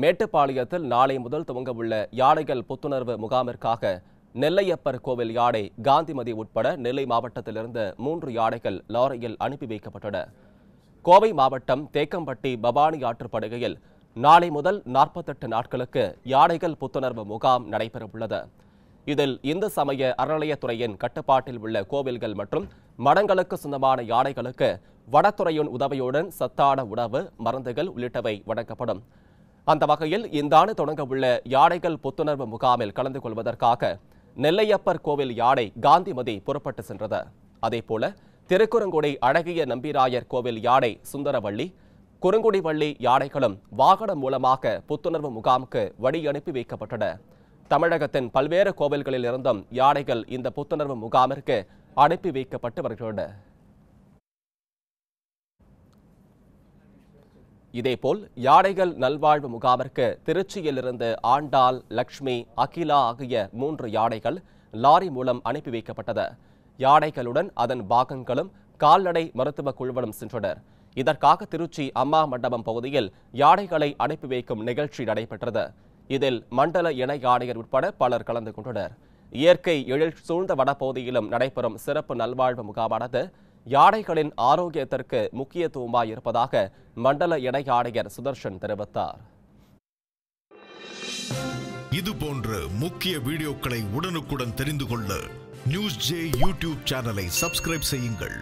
மேட்டுப்பாளையத்தில் நாளை முதல் துவங்கவுள்ள யானைகள் புத்துணர்வு முகாமிற்காக நெல்லையப்பர் கோவில் யானை காந்திமதி உட்பட நெல்லை மாவட்டத்திலிருந்து மூன்று யானைகள் லாரியில் அனுப்பி வைக்கப்பட்டன கோவை மாவட்டம் தேக்கம்பட்டி பவானி ஆற்றுப்படுகையில் நாளை முதல் நாற்பத்தெட்டு நாட்களுக்கு யானைகள் புத்துணர்வு முகாம் நடைபெறவுள்ளது இதில் இந்து சமய அறநிலையத்துறையின் கட்டுப்பாட்டில் உள்ள கோவில்கள் மற்றும் மடங்களுக்கு சொந்தமான யானைகளுக்கு வனத்துறையின் உதவியுடன் சத்தான உணவு மருந்துகள் உள்ளிட்டவை வழங்கப்படும் அந்த வகையில் இந்த ஆண்டு தொடங்கவுள்ள யானைகள் புத்துணர்வு முகாமில் கலந்து கொள்வதற்காக நெல்லையப்பர் கோவில் யாடை காந்திமதி புறப்பட்டு சென்றது அதேபோல திருக்குறங்குடி அழகிய நம்பிராயர் கோவில் யாடை சுந்தரவள்ளி குறுங்குடிவள்ளி யானைகளும் வாகனம் மூலமாக புத்துணர்வு முகாமுக்கு வழி அனுப்பி வைக்கப்பட்டன தமிழகத்தின் பல்வேறு கோவில்களில் இருந்தும் யானைகள் இந்த புத்துணர்வு முகாமிற்கு அனுப்பி வைக்கப்பட்டு வருகின்றன இதேபோல் யாடைகள் நல்வாழ்வு முகாமிற்கு திருச்சியிலிருந்து ஆண்டாள் லக்ஷ்மி அகிலா ஆகிய மூன்று யானைகள் லாரி மூலம் அனுப்பி வைக்கப்பட்டது யாடைகளுடன் அதன் பாகங்களும் கால்நடை மருத்துவ குழுவனும் சென்றனர் இதற்காக திருச்சி அம்மா மண்டபம் பகுதியில் யாடைகளை அனுப்பி வைக்கும் நிகழ்ச்சி நடைபெற்றது இதில் மண்டல இணை ஆணையர் உட்பட பலர் கலந்து கொண்டனர் இயற்கை எழில் சூழ்ந்த வடப்பகுதியிலும் நடைபெறும் சிறப்பு நல்வாழ்வு முகாமானது யாடைகளின் ஆரோக்கியத்திற்கு முக்கியத்துவமாய் இருப்பதாக மண்டல இணை ஆணையர் சுதர்ஷன் தெரிவித்தார் இது போன்ற முக்கிய வீடியோக்களை உடனுக்குடன் தெரிந்து கொள்ள நியூஸ் ஜே யூடியூப் சேனலை சப்ஸ்கிரைப் செய்யுங்கள்